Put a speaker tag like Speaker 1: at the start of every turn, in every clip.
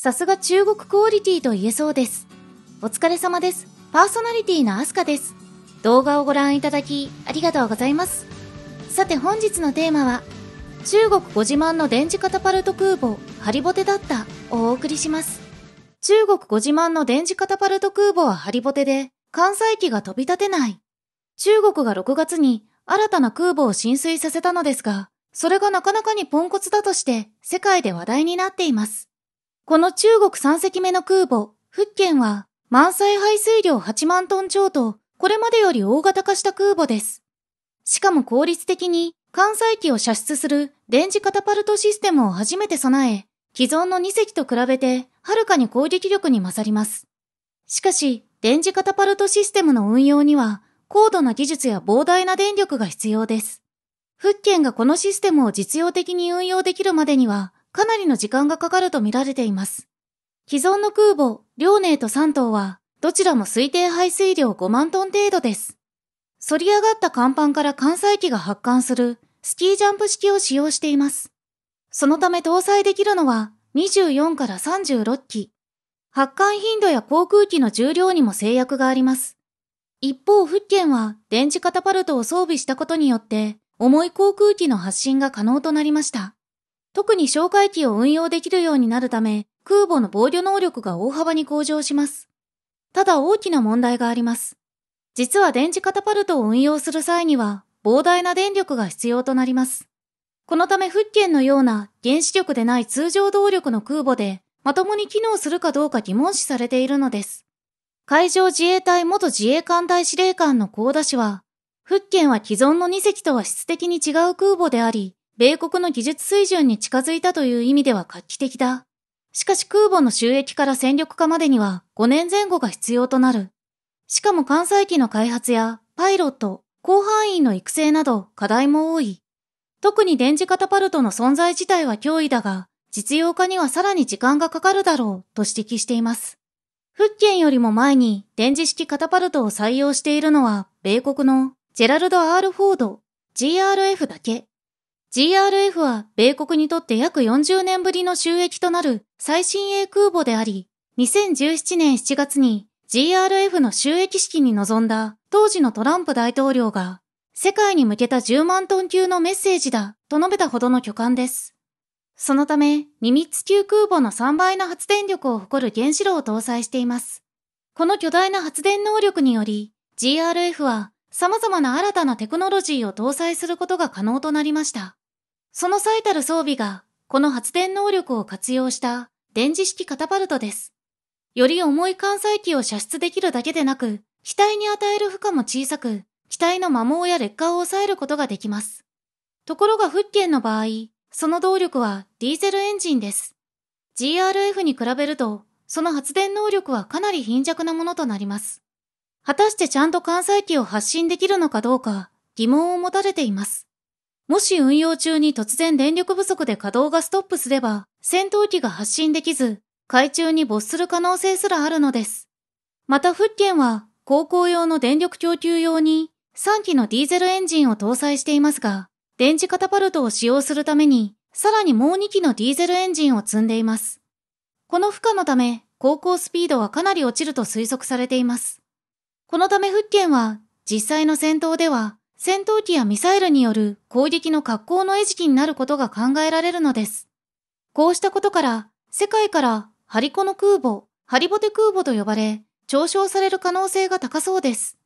Speaker 1: さすが中国クオリティと言えそうです。お疲れ様です。パーソナリティのアスカです。動画をご覧いただき、ありがとうございます。さて本日のテーマは、中国ご自慢の電磁カタパルト空母、ハリボテだったをお送りします。中国ご自慢の電磁カタパルト空母はハリボテで、関西機が飛び立てない。中国が6月に新たな空母を浸水させたのですが、それがなかなかにポンコツだとして世界で話題になっています。この中国3隻目の空母、福建は、満載排水量8万トン超と、これまでより大型化した空母です。しかも効率的に、艦載機を射出する電磁カタパルトシステムを初めて備え、既存の2隻と比べて、はるかに攻撃力に勝ります。しかし、電磁カタパルトシステムの運用には、高度な技術や膨大な電力が必要です。福建がこのシステムを実用的に運用できるまでには、かなりの時間がかかると見られています。既存の空母、遼寧と3島は、どちらも推定排水量5万トン程度です。反り上がった甲板から艦載機が発艦するスキージャンプ式を使用しています。そのため搭載できるのは24から36機。発艦頻度や航空機の重量にも制約があります。一方、福建は電磁カタパルトを装備したことによって、重い航空機の発進が可能となりました。特に哨戒機を運用できるようになるため、空母の防御能力が大幅に向上します。ただ大きな問題があります。実は電磁カタパルトを運用する際には、膨大な電力が必要となります。このため福建のような原子力でない通常動力の空母でまともに機能するかどうか疑問視されているのです。海上自衛隊元自衛艦隊司令官の高田氏は、福建は既存の2隻とは質的に違う空母であり、米国の技術水準に近づいたという意味では画期的だ。しかし空母の収益から戦力化までには5年前後が必要となる。しかも艦載機の開発やパイロット、広範囲の育成など課題も多い。特に電磁カタパルトの存在自体は脅威だが、実用化にはさらに時間がかかるだろうと指摘しています。福建よりも前に電磁式カタパルトを採用しているのは米国のジェラルド・ R・ フォード GRF だけ。GRF は米国にとって約40年ぶりの収益となる最新鋭空母であり、2017年7月に GRF の収益式に臨んだ当時のトランプ大統領が、世界に向けた10万トン級のメッセージだと述べたほどの巨漢です。そのため、ニミッツ級空母の3倍の発電力を誇る原子炉を搭載しています。この巨大な発電能力により、GRF は様々な新たなテクノロジーを搭載することが可能となりました。その最たる装備が、この発電能力を活用した電磁式カタパルトです。より重い艦載機を射出できるだけでなく、機体に与える負荷も小さく、機体の摩耗や劣化を抑えることができます。ところが復権の場合、その動力はディーゼルエンジンです。GRF に比べると、その発電能力はかなり貧弱なものとなります。果たしてちゃんと艦載機を発信できるのかどうか疑問を持たれています。もし運用中に突然電力不足で稼働がストップすれば、戦闘機が発進できず、海中に没する可能性すらあるのです。また福建は、航行用の電力供給用に、3機のディーゼルエンジンを搭載していますが、電磁カタパルトを使用するために、さらにもう2機のディーゼルエンジンを積んでいます。この負荷のため、航行スピードはかなり落ちると推測されています。このため福建は、実際の戦闘では、戦闘機やミサイルによる攻撃の格好の餌食になることが考えられるのです。こうしたことから、世界からハリコの空母、ハリボテ空母と呼ばれ、嘲笑される可能性が高そうです。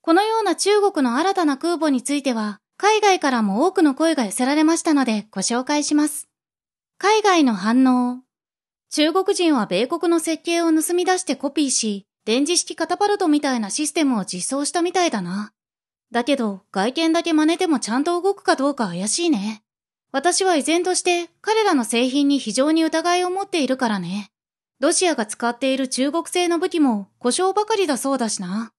Speaker 1: このような中国の新たな空母については、海外からも多くの声が寄せられましたのでご紹介します。海外の反応。中国人は米国の設計を盗み出してコピーし、電磁式カタパルトみたいなシステムを実装したみたいだな。だけど、外見だけ真似てもちゃんと動くかどうか怪しいね。私は依然として彼らの製品に非常に疑いを持っているからね。ロシアが使っている中国製の武器も故障ばかりだそうだしな。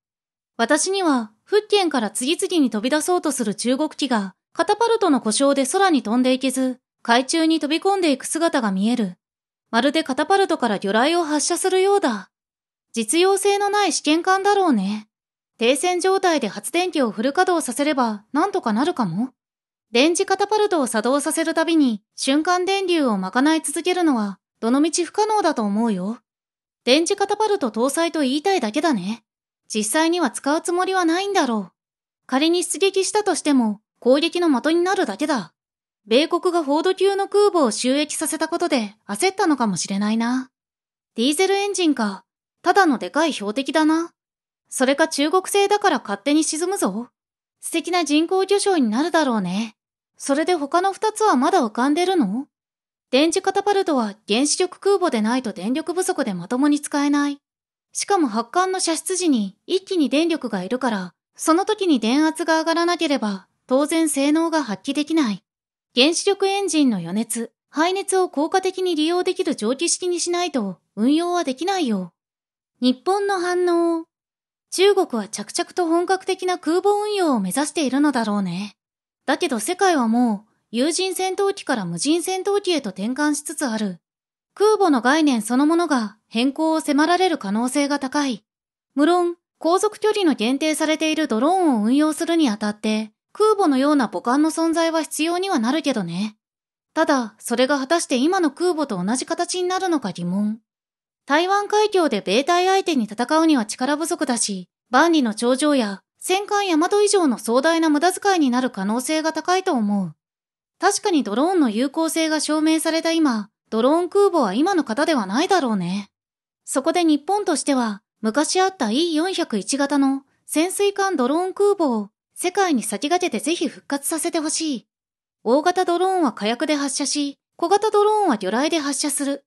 Speaker 1: 私には、福建から次々に飛び出そうとする中国機が、カタパルトの故障で空に飛んでいけず、海中に飛び込んでいく姿が見える。まるでカタパルトから魚雷を発射するようだ。実用性のない試験管だろうね。停戦状態で発電機をフル稼働させればなんとかなるかも。電磁カタパルトを作動させるたびに瞬間電流を賄い続けるのはどのみち不可能だと思うよ。電磁カタパルト搭載と言いたいだけだね。実際には使うつもりはないんだろう。仮に出撃したとしても攻撃の的になるだけだ。米国がフォード級の空母を収益させたことで焦ったのかもしれないな。ディーゼルエンジンか、ただのでかい標的だな。それか中国製だから勝手に沈むぞ。素敵な人工魚礁になるだろうね。それで他の二つはまだ浮かんでるの電磁カタパルトは原子力空母でないと電力不足でまともに使えない。しかも発艦の射出時に一気に電力がいるから、その時に電圧が上がらなければ当然性能が発揮できない。原子力エンジンの余熱、排熱を効果的に利用できる蒸気式にしないと運用はできないよ。日本の反応中国は着々と本格的な空母運用を目指しているのだろうね。だけど世界はもう有人戦闘機から無人戦闘機へと転換しつつある。空母の概念そのものが変更を迫られる可能性が高い。無論、航続距離の限定されているドローンを運用するにあたって、空母のような母艦の存在は必要にはなるけどね。ただ、それが果たして今の空母と同じ形になるのか疑問。台湾海峡で米隊相手に戦うには力不足だし、万里の長城や戦艦大和以上の壮大な無駄遣いになる可能性が高いと思う。確かにドローンの有効性が証明された今、ドローン空母は今の方ではないだろうね。そこで日本としては、昔あった E401 型の潜水艦ドローン空母を世界に先駆けてぜひ復活させてほしい。大型ドローンは火薬で発射し、小型ドローンは魚雷で発射する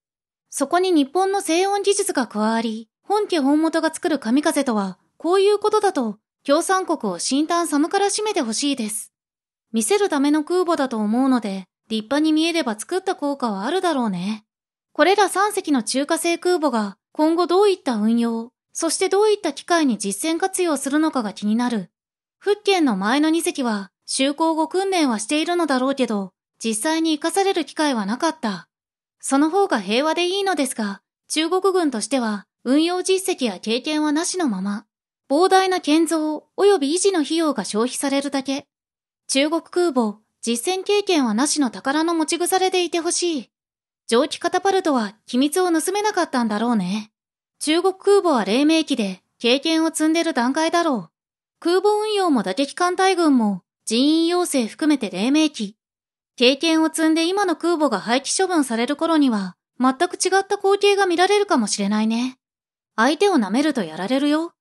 Speaker 1: そこに日本の静音技術が加わり、本家本元が作る神風とは、こういうことだと、共産国を新炭寒から締めてほしいです。見せるための空母だと思うので、立派に見えれば作った効果はあるだろうね。これら3隻の中華製空母が今後どういった運用、そしてどういった機会に実践活用するのかが気になる。福建の前の2隻は就航後訓練はしているのだろうけど、実際に活かされる機会はなかった。その方が平和でいいのですが、中国軍としては運用実績や経験はなしのまま、膨大な建造及び維持の費用が消費されるだけ。中国空母、実戦経験はなしの宝の持ち腐れでいてほしい。蒸気カタパルトは機密を盗めなかったんだろうね。中国空母は黎明期で経験を積んでる段階だろう。空母運用も打撃艦隊軍も人員要請含めて黎明期。経験を積んで今の空母が廃棄処分される頃には、全く違った光景が見られるかもしれないね。相手を舐めるとやられるよ。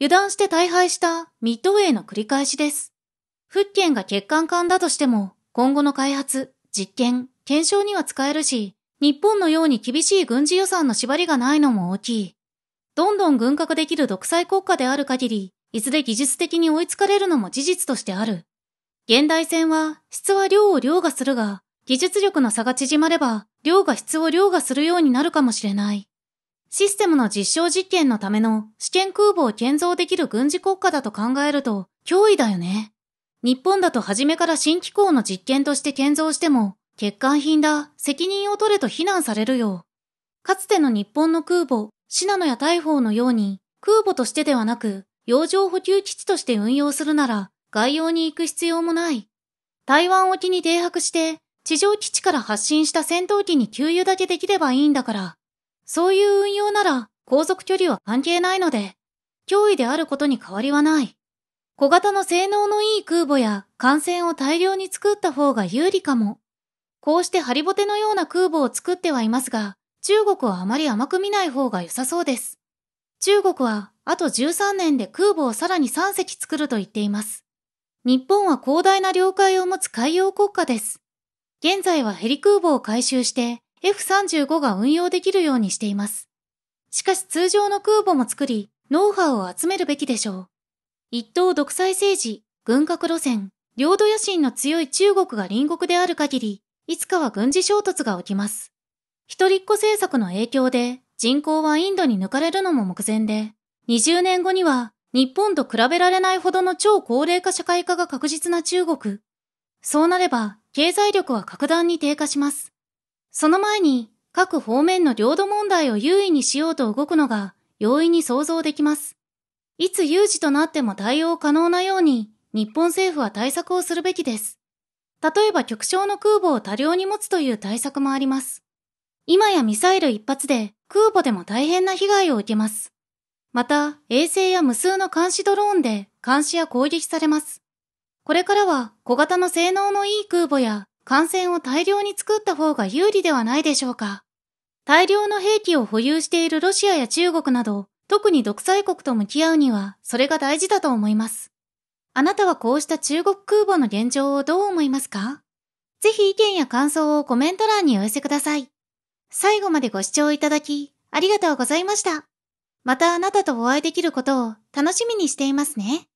Speaker 1: 油断して大敗したミッドウェイの繰り返しです。福建が欠陥艦だとしても、今後の開発、実験、検証には使えるし、日本のように厳しい軍事予算の縛りがないのも大きい。どんどん軍拡できる独裁国家である限り、いずれ技術的に追いつかれるのも事実としてある。現代戦は質は量を凌駕するが、技術力の差が縮まれば、量が質を凌駕するようになるかもしれない。システムの実証実験のための試験空母を建造できる軍事国家だと考えると脅威だよね。日本だと初めから新機構の実験として建造しても、欠陥品だ、責任を取れと非難されるよ。かつての日本の空母、シナノや大砲のように、空母としてではなく、洋上補給基地として運用するなら、外洋に行く必要もない。台湾沖に停泊して、地上基地から発進した戦闘機に給油だけできればいいんだから。そういう運用なら、航続距離は関係ないので、脅威であることに変わりはない。小型の性能のいい空母や艦船を大量に作った方が有利かも。こうしてハリボテのような空母を作ってはいますが、中国はあまり甘く見ない方が良さそうです。中国はあと13年で空母をさらに3隻作ると言っています。日本は広大な領海を持つ海洋国家です。現在はヘリ空母を回収して F35 が運用できるようにしています。しかし通常の空母も作り、ノウハウを集めるべきでしょう。一党独裁政治、軍拡路線、領土野心の強い中国が隣国である限り、いつかは軍事衝突が起きます。一人っ子政策の影響で人口はインドに抜かれるのも目前で、20年後には日本と比べられないほどの超高齢化社会化が確実な中国。そうなれば、経済力は格段に低下します。その前に、各方面の領土問題を優位にしようと動くのが、容易に想像できます。いつ有事となっても対応可能なように、日本政府は対策をするべきです。例えば極小の空母を多量に持つという対策もあります。今やミサイル一発で空母でも大変な被害を受けます。また、衛星や無数の監視ドローンで監視や攻撃されます。これからは小型の性能のいい空母や艦船を大量に作った方が有利ではないでしょうか。大量の兵器を保有しているロシアや中国など、特に独裁国と向き合うには、それが大事だと思います。あなたはこうした中国空母の現状をどう思いますかぜひ意見や感想をコメント欄にお寄せください。最後までご視聴いただき、ありがとうございました。またあなたとお会いできることを楽しみにしていますね。